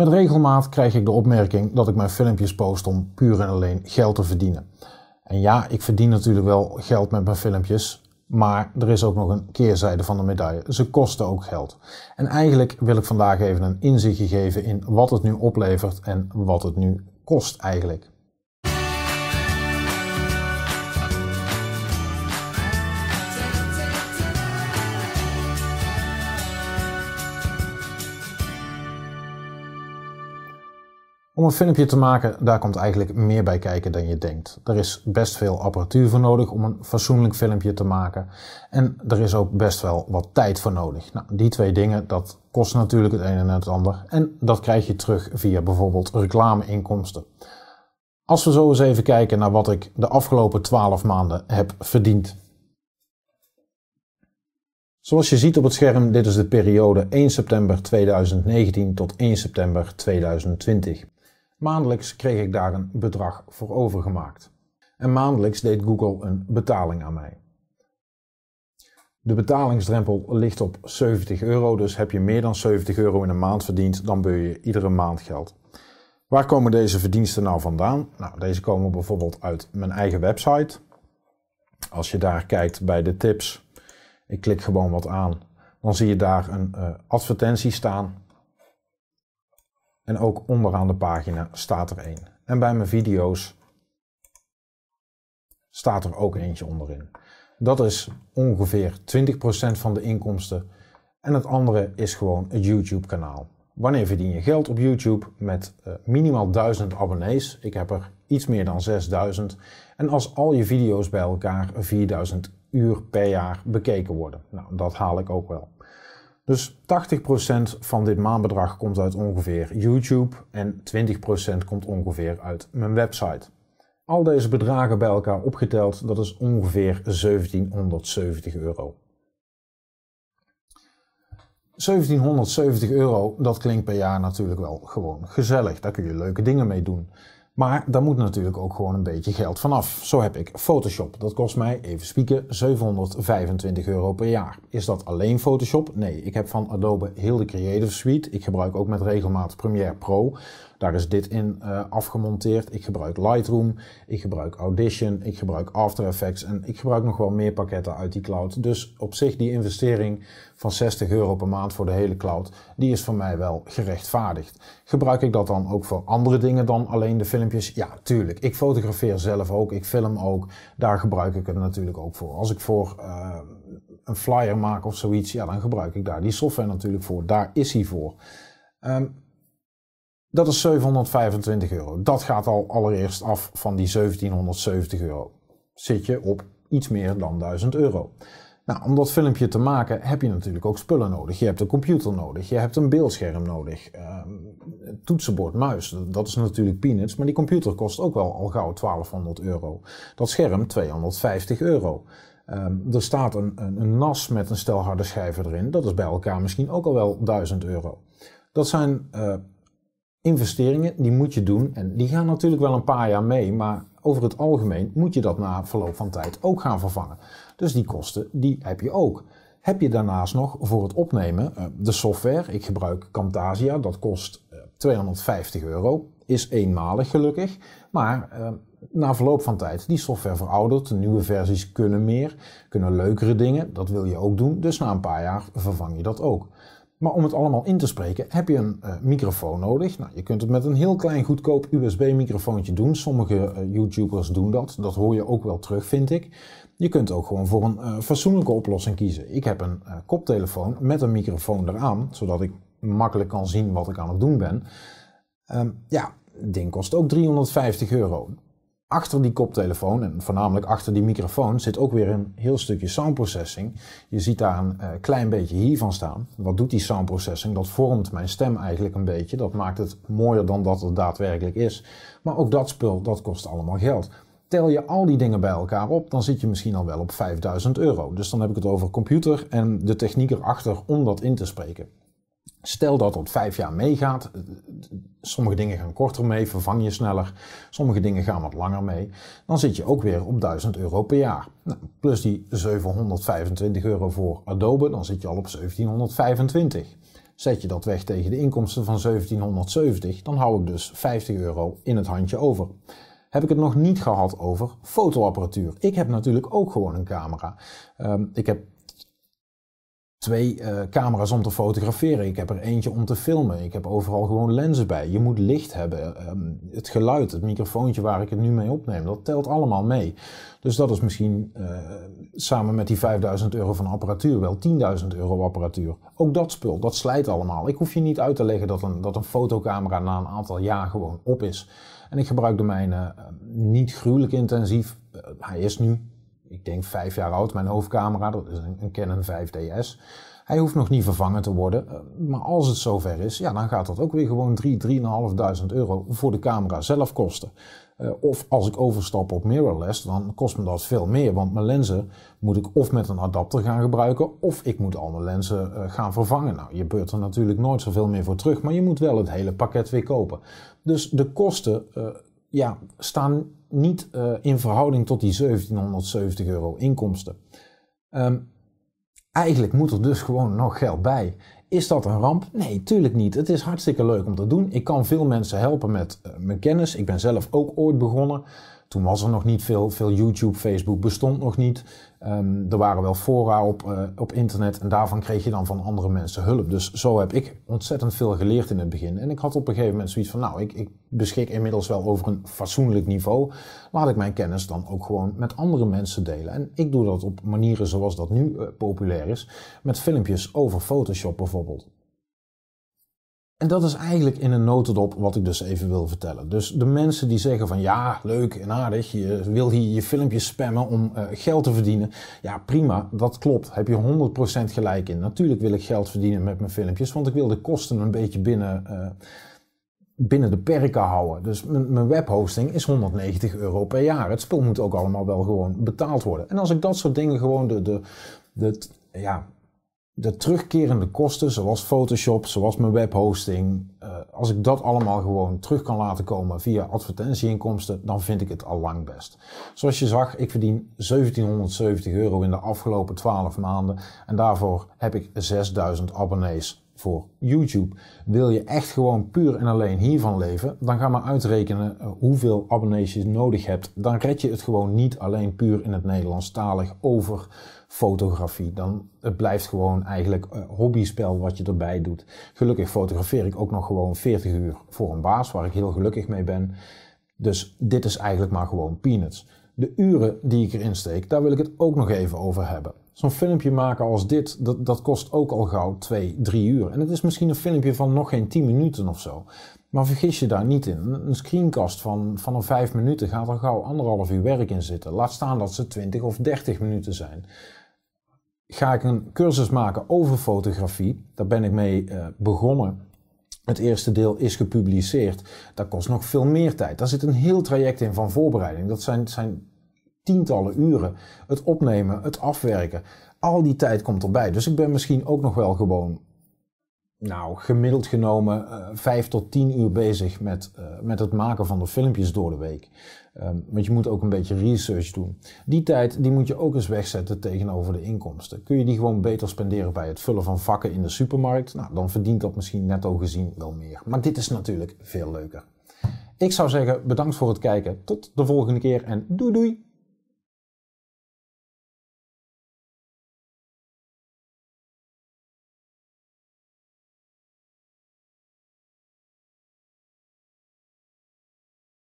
Met regelmaat krijg ik de opmerking dat ik mijn filmpjes post om puur en alleen geld te verdienen. En ja, ik verdien natuurlijk wel geld met mijn filmpjes, maar er is ook nog een keerzijde van de medaille. Ze kosten ook geld. En eigenlijk wil ik vandaag even een inzichtje geven in wat het nu oplevert en wat het nu kost eigenlijk. Om een filmpje te maken, daar komt eigenlijk meer bij kijken dan je denkt. Er is best veel apparatuur voor nodig om een fatsoenlijk filmpje te maken. En er is ook best wel wat tijd voor nodig. Nou, die twee dingen, dat kost natuurlijk het een en het ander. En dat krijg je terug via bijvoorbeeld reclameinkomsten. Als we zo eens even kijken naar wat ik de afgelopen 12 maanden heb verdiend. Zoals je ziet op het scherm, dit is de periode 1 september 2019 tot 1 september 2020. Maandelijks kreeg ik daar een bedrag voor overgemaakt. En maandelijks deed Google een betaling aan mij. De betalingsdrempel ligt op 70 euro, dus heb je meer dan 70 euro in een maand verdiend, dan beur je iedere maand geld. Waar komen deze verdiensten nou vandaan? Nou, deze komen bijvoorbeeld uit mijn eigen website. Als je daar kijkt bij de tips, ik klik gewoon wat aan, dan zie je daar een eh, advertentie staan en ook onderaan de pagina staat er één. En bij mijn video's staat er ook eentje onderin. Dat is ongeveer 20% van de inkomsten. En het andere is gewoon het YouTube-kanaal. Wanneer verdien je geld op YouTube? Met eh, minimaal 1000 abonnees. Ik heb er iets meer dan 6000. En als al je video's bij elkaar 4000 uur per jaar bekeken worden. Nou, dat haal ik ook wel. Dus 80% van dit maandbedrag komt uit ongeveer YouTube en 20% komt ongeveer uit mijn website. Al deze bedragen bij elkaar opgeteld, dat is ongeveer 1770 euro. 1770 euro, dat klinkt per jaar natuurlijk wel gewoon gezellig. Daar kun je leuke dingen mee doen. Maar daar moet natuurlijk ook gewoon een beetje geld vanaf. Zo heb ik Photoshop. Dat kost mij, even spieken, 725 euro per jaar. Is dat alleen Photoshop? Nee, ik heb van Adobe heel de Creative Suite. Ik gebruik ook met regelmaat Premiere Pro. Daar is dit in eh, afgemonteerd. Ik gebruik Lightroom, ik gebruik Audition, ik gebruik After Effects en ik gebruik nog wel meer pakketten uit die cloud. Dus op zich die investering van 60 euro per maand voor de hele cloud, die is voor mij wel gerechtvaardigd. Gebruik ik dat dan ook voor andere dingen dan alleen de filmpjes? Ja, tuurlijk. Ik fotografeer zelf ook, ik film ook. Daar gebruik ik het natuurlijk ook voor. Als ik voor eh, een flyer maak of zoiets, ja, dan gebruik ik daar die software natuurlijk voor. Daar is hij voor. Um, dat is 725 euro. Dat gaat al allereerst af van die 1770 euro. Zit je op iets meer dan 1000 euro. Nou, om dat filmpje te maken heb je natuurlijk ook spullen nodig. Je hebt een computer nodig, je hebt een beeldscherm nodig, uh, toetsenbord, muis. Dat is natuurlijk peanuts, maar die computer kost ook wel al gauw 1200 euro. Dat scherm 250 euro. Ehm, er staat een, een, een, NAS met een stel harde schijven erin. Dat is bij elkaar misschien ook al wel 1000 euro. Dat zijn eh, investeringen die moet je doen en die gaan natuurlijk wel een paar jaar mee, maar over het algemeen moet je dat na verloop van tijd ook gaan vervangen. Dus die kosten die heb je ook. Heb je daarnaast nog voor het opnemen eh, de software, ik gebruik Camtasia, dat kost 250 eh, euro, is eenmalig gelukkig, maar eh, na verloop van tijd die software De nieuwe versies kunnen meer, kunnen leukere dingen, dat wil je ook doen, dus na een paar jaar vervang je dat ook. Maar om het allemaal in te spreken heb je een eh, microfoon nodig. Nou, je kunt het met een heel klein goedkoop USB-microfoontje doen. Sommige eh, YouTubers doen dat. Dat hoor je ook wel terug, vind ik. Je kunt ook gewoon voor een uh, fatsoenlijke oplossing kiezen. Ik heb een koptelefoon met een microfoon eraan, zodat ik makkelijk kan zien wat ik aan het doen ben. Ehm, ja, het ding kost ook 350 euro achter die koptelefoon en voornamelijk achter die microfoon zit ook weer een heel stukje soundprocessing. Je ziet daar een eh, klein beetje hiervan staan. Wat doet die soundprocessing? Dat vormt mijn stem eigenlijk een beetje. Dat maakt het mooier dan dat het daadwerkelijk is. Maar ook dat spul, dat kost allemaal geld. Tel je al die dingen bij elkaar op, dan zit je misschien al wel op 5000 euro. Dus dan heb ik het over computer en de techniek erachter om dat in te spreken. Stel dat dat vijf jaar meegaat. Eh, sommige dingen gaan korter mee, vervang je sneller. Sommige dingen gaan wat langer mee. Dan zit je ook weer op 1000 euro per jaar. Nou, plus die 725 euro voor Adobe, dan zit je al op 1725. Zet je dat weg tegen de inkomsten van 1770, dan hou ik dus 50 euro in het handje over. Heb ik het nog niet gehad over fotoapparatuur? Ik heb natuurlijk ook gewoon een camera. Ehm, ik heb twee eh, camera's om te fotograferen. Ik heb er eentje om te filmen. Ik heb overal gewoon lenzen bij. Je moet licht hebben. Ehm, het geluid, het microfoontje waar ik het nu mee opneem, dat telt allemaal mee. Dus dat is misschien eh, samen met die 5000 euro van apparatuur wel 10.000 euro apparatuur. Ook dat spul, dat slijt allemaal. Ik hoef je niet uit te leggen dat een, dat een fotocamera na een aantal jaar gewoon op is. En ik gebruik de mijne eh, niet gruwelijk intensief. hij is nu ik denk vijf jaar oud, mijn hoofdcamera. Dat is een, Canon 5DS. Hij hoeft nog niet vervangen te worden. Eh, maar als het zover is, ja, dan gaat dat ook weer gewoon 3, 3.500 euro voor de camera zelf kosten. Eh, of als ik overstap op mirrorless, dan kost me dat veel meer. Want mijn lenzen moet ik of met een adapter gaan gebruiken, of ik moet al mijn lenzen eh, gaan vervangen. Nou, je beurt er natuurlijk nooit zoveel meer voor terug, maar je moet wel het hele pakket weer kopen. Dus de kosten ja, staan niet eh, in verhouding tot die 1770 euro inkomsten. Ehm, eigenlijk moet er dus gewoon nog geld bij. Is dat een ramp? Nee, tuurlijk niet. Het is hartstikke leuk om te doen. Ik kan veel mensen helpen met eh, mijn kennis. Ik ben zelf ook ooit begonnen. Toen was er nog niet veel, veel YouTube, Facebook bestond nog niet. Ehm, er waren wel fora op, eh, op internet en daarvan kreeg je dan van andere mensen hulp. Dus zo heb ik ontzettend veel geleerd in het begin. En ik had op een gegeven moment zoiets van, nou, ik, ik beschik inmiddels wel over een fatsoenlijk niveau. Laat ik mijn kennis dan ook gewoon met andere mensen delen. En ik doe dat op manieren zoals dat nu eh, populair is, met filmpjes over Photoshop bijvoorbeeld. En dat is eigenlijk in een notendop wat ik dus even wil vertellen. Dus de mensen die zeggen van ja, leuk en aardig, je wil hier je filmpjes spammen om eh, geld te verdienen. Ja, prima, dat klopt. Heb je 100% gelijk in. Natuurlijk wil ik geld verdienen met mijn filmpjes, want ik wil de kosten een beetje binnen, eh, binnen de perken houden. Dus mijn webhosting is 190 euro per jaar. Het spul moet ook allemaal wel gewoon betaald worden. En als ik dat soort dingen gewoon de, de, de ja, de terugkerende kosten, zoals Photoshop, zoals mijn webhosting, eh, als ik dat allemaal gewoon terug kan laten komen via advertentieinkomsten, dan vind ik het al lang best. Zoals je zag, ik verdien 1770 euro in de afgelopen 12 maanden en daarvoor heb ik 6000 abonnees voor YouTube. Wil je echt gewoon puur en alleen hiervan leven, dan ga maar uitrekenen eh, hoeveel abonnees je nodig hebt. Dan red je het gewoon niet alleen puur in het Nederlandstalig over fotografie. Dan, het blijft gewoon eigenlijk een eh, hobbyspel wat je erbij doet. Gelukkig fotografeer ik ook nog gewoon 40 uur voor een baas, waar ik heel gelukkig mee ben. Dus dit is eigenlijk maar gewoon peanuts. De uren die ik erin steek, daar wil ik het ook nog even over hebben. Zo'n filmpje maken als dit, dat, dat kost ook al gauw 2, 3 uur. En het is misschien een filmpje van nog geen 10 minuten of zo. Maar vergis je daar niet in. Een screencast van, van een 5 minuten gaat er gauw anderhalf uur werk in zitten. Laat staan dat ze 20 of 30 minuten zijn ga ik een cursus maken over fotografie. Daar ben ik mee eh, begonnen. Het eerste deel is gepubliceerd. Dat kost nog veel meer tijd. Daar zit een heel traject in van voorbereiding. Dat zijn, zijn tientallen uren. Het opnemen, het afwerken. Al die tijd komt erbij. Dus ik ben misschien ook nog wel gewoon nou, gemiddeld genomen eh, vijf tot tien uur bezig met, eh, met het maken van de filmpjes door de week. Ehm, want je moet ook een beetje research doen. Die tijd die moet je ook eens wegzetten tegenover de inkomsten. Kun je die gewoon beter spenderen bij het vullen van vakken in de supermarkt? Nou, dan verdient dat misschien netto gezien wel meer. Maar dit is natuurlijk veel leuker. Ik zou zeggen bedankt voor het kijken. Tot de volgende keer en doei doei!